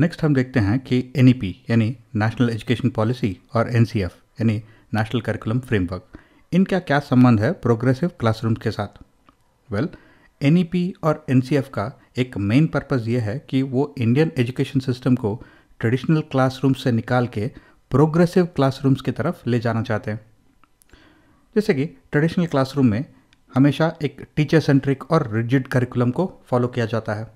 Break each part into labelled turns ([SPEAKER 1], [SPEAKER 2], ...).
[SPEAKER 1] next हम देखते हैं कि एन e यानी नेशनल एजुकेशन पॉलिसी और एन यानी नेशनल करिकुलम फ्रेमवर्क इनका क्या संबंध है प्रोग्रेसिव क्लासरूम के साथ वेल एन e और एन का एक मेन पर्पज़ ये है कि वो इंडियन एजुकेशन सिस्टम को ट्रेडिशनल क्लासरूम से निकाल के प्रोग्रेसिव क्लासरूम्स की तरफ ले जाना चाहते हैं जैसे कि ट्रेडिशनल क्लासरूम में हमेशा एक टीचर सेंट्रिक और रिजिड करिकुलम को फॉलो किया जाता है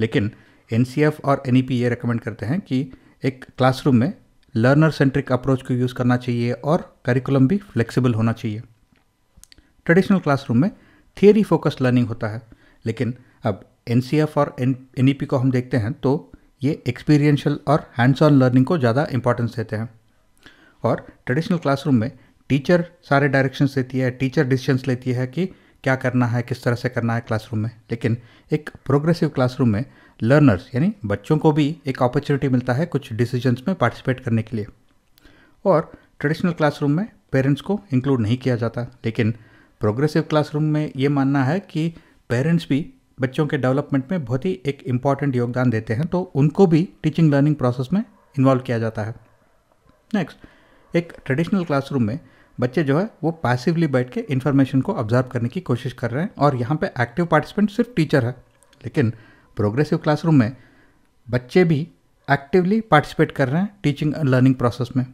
[SPEAKER 1] लेकिन एन और एन ये रिकमेंड करते हैं कि एक क्लासरूम में लर्नर सेंट्रिक अप्रोच को यूज़ करना चाहिए और करिकुलम भी फ्लेक्सिबल होना चाहिए ट्रेडिशनल क्लासरूम में थियरी फोकस्ड लर्निंग होता है लेकिन अब एन और एन को हम देखते हैं तो ये एक्सपीरियंशल और हैंड्स ऑन लर्निंग को ज़्यादा इंपॉर्टेंस देते हैं और ट्रेडिशनल क्लासरूम में टीचर सारे डायरेक्शंस देती है टीचर डिसीजंस लेती है कि क्या करना है किस तरह से करना है क्लासरूम में लेकिन एक प्रोग्रेसिव क्लासरूम में लर्नर्स यानी बच्चों को भी एक अपॉर्चुनिटी मिलता है कुछ डिसीजंस में पार्टिसिपेट करने के लिए और ट्रेडिशनल क्लासरूम में पेरेंट्स को इंक्लूड नहीं किया जाता लेकिन प्रोग्रेसिव क्लासरूम में ये मानना है कि पेरेंट्स भी बच्चों के डेवलपमेंट में बहुत ही एक इम्पॉर्टेंट योगदान देते हैं तो उनको भी टीचिंग लर्निंग प्रोसेस में इन्वॉल्व किया जाता है नेक्स्ट एक ट्रेडिशनल क्लासरूम में बच्चे जो है वो पैसिवली बैठ के इन्फॉर्मेशन को ऑब्जर्व करने की कोशिश कर रहे हैं और यहाँ पे एक्टिव पार्टिसिपेंट सिर्फ टीचर है लेकिन प्रोग्रेसिव क्लासरूम में बच्चे भी एक्टिवली पार्टिसिपेट कर रहे हैं टीचिंग एंड लर्निंग प्रोसेस में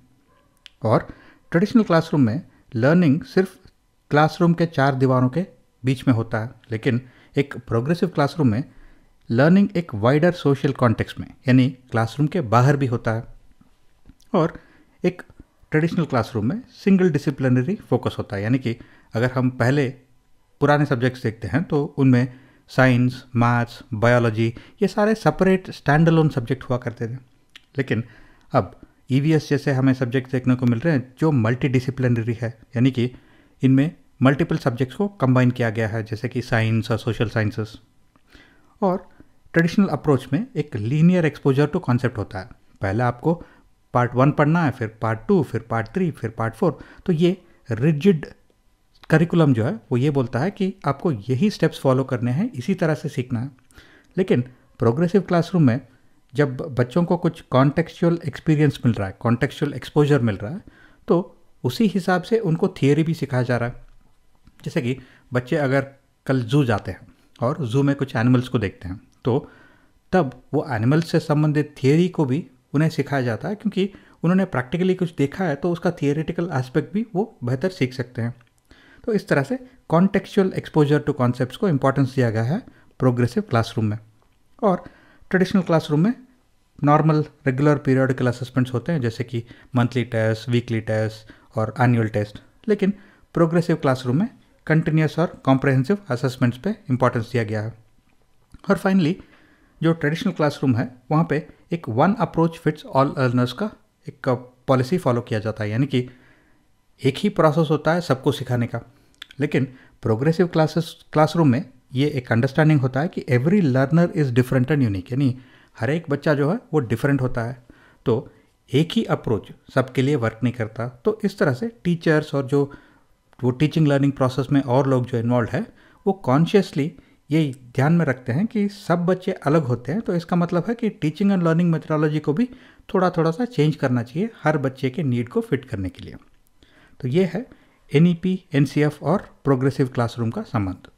[SPEAKER 1] और ट्रेडिशनल क्लासरूम में लर्निंग सिर्फ क्लासरूम के चार दीवारों के बीच में होता है लेकिन एक प्रोग्रेसिव क्लासरूम में लर्निंग एक वाइडर सोशल कॉन्टेक्स्ट में यानी क्लासरूम के बाहर भी होता है और एक ट्रेडिशनल क्लासरूम में सिंगल डिसिप्लिनरी फोकस होता है यानी कि अगर हम पहले पुराने सब्जेक्ट्स देखते हैं तो उनमें साइंस मैथ्स बायोलॉजी ये सारे सेपरेट स्टैंड अलोन सब्जेक्ट हुआ करते थे लेकिन अब ई e जैसे हमें सब्जेक्ट देखने को मिल रहे हैं जो मल्टी डिसिप्लिनरी है यानी कि इनमें मल्टीपल सब्जेक्ट्स को कंबाइन किया गया है जैसे कि साइंस और सोशल साइंसेस और ट्रेडिशनल अप्रोच में एक लीनियर एक्सपोजर टू कॉन्सेप्ट होता है पहले आपको पार्ट वन पढ़ना है फिर पार्ट टू फिर पार्ट थ्री फिर पार्ट फोर तो ये रिजिड करिकुलम जो है वो ये बोलता है कि आपको यही स्टेप्स फॉलो करने हैं इसी तरह से सीखना है लेकिन प्रोग्रेसिव क्लासरूम में जब बच्चों को कुछ कॉन्टेक्चुअल एक्सपीरियंस मिल रहा है कॉन्टेक्चुअल एक्सपोजर मिल रहा है तो उसी हिसाब से उनको थियोरी भी सिखाया जा रहा है जैसे कि बच्चे अगर कल जू जाते हैं और जू में कुछ एनिमल्स को देखते हैं तो तब वो एनिमल्स से संबंधित थियोरी को भी उन्हें सिखाया जाता है क्योंकि उन्होंने प्रैक्टिकली कुछ देखा है तो उसका थियोरेटिकल एस्पेक्ट भी वो बेहतर सीख सकते हैं तो इस तरह से कॉन्टेक्चुअल एक्सपोजर टू कॉन्सेप्ट को इम्पोर्टेंस दिया गया है प्रोग्रेसिव क्लासरूम में और ट्रेडिशनल क्लासरूम में नॉर्मल रेगुलर पीरियडिकल असेसमेंट्स होते हैं जैसे कि मंथली टेस्ट वीकली टेस्ट और एनुअल टेस्ट लेकिन प्रोग्रेसिव क्लासरूम में कंटिन्यूस और कॉम्प्रहेंसिव असेसमेंट्स पे इंपॉर्टेंस दिया गया है और फाइनली जो ट्रेडिशनल क्लासरूम है वहाँ पे एक one approach fits all learners का एक पॉलिसी फॉलो किया जाता है यानी कि एक ही प्रोसेस होता है सबको सिखाने का लेकिन प्रोग्रेसिव क्लासेस क्लासरूम में ये एक अंडरस्टैंडिंग होता है कि every learner is different and unique यानी हर एक बच्चा जो है वो डिफरेंट होता है तो एक ही अप्रोच सबके लिए वर्क नहीं करता तो इस तरह से टीचर्स और जो वो टीचिंग लर्निंग प्रोसेस में और लोग जो इन्वॉल्व है वो कॉन्शियसली ये ध्यान में रखते हैं कि सब बच्चे अलग होते हैं तो इसका मतलब है कि टीचिंग एंड लर्निंग मेथडोलॉजी को भी थोड़ा थोड़ा सा चेंज करना चाहिए हर बच्चे के नीड को फिट करने के लिए तो ये है N E P N C F और प्रोग्रेसिव क्लासरूम का संबंध